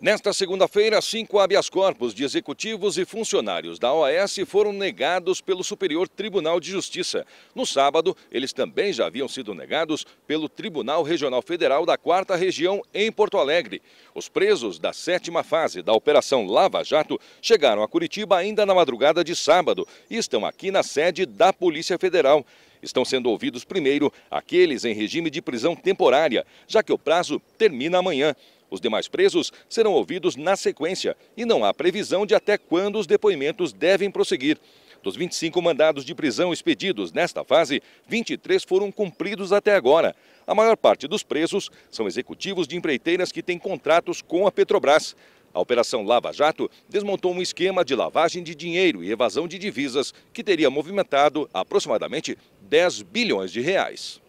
Nesta segunda-feira, cinco habeas corpus de executivos e funcionários da OAS foram negados pelo Superior Tribunal de Justiça. No sábado, eles também já haviam sido negados pelo Tribunal Regional Federal da Quarta Região, em Porto Alegre. Os presos da sétima fase da Operação Lava Jato chegaram a Curitiba ainda na madrugada de sábado e estão aqui na sede da Polícia Federal. Estão sendo ouvidos primeiro aqueles em regime de prisão temporária, já que o prazo termina amanhã. Os demais presos serão ouvidos na sequência e não há previsão de até quando os depoimentos devem prosseguir. Dos 25 mandados de prisão expedidos nesta fase, 23 foram cumpridos até agora. A maior parte dos presos são executivos de empreiteiras que têm contratos com a Petrobras. A Operação Lava Jato desmontou um esquema de lavagem de dinheiro e evasão de divisas que teria movimentado aproximadamente 10 bilhões de reais.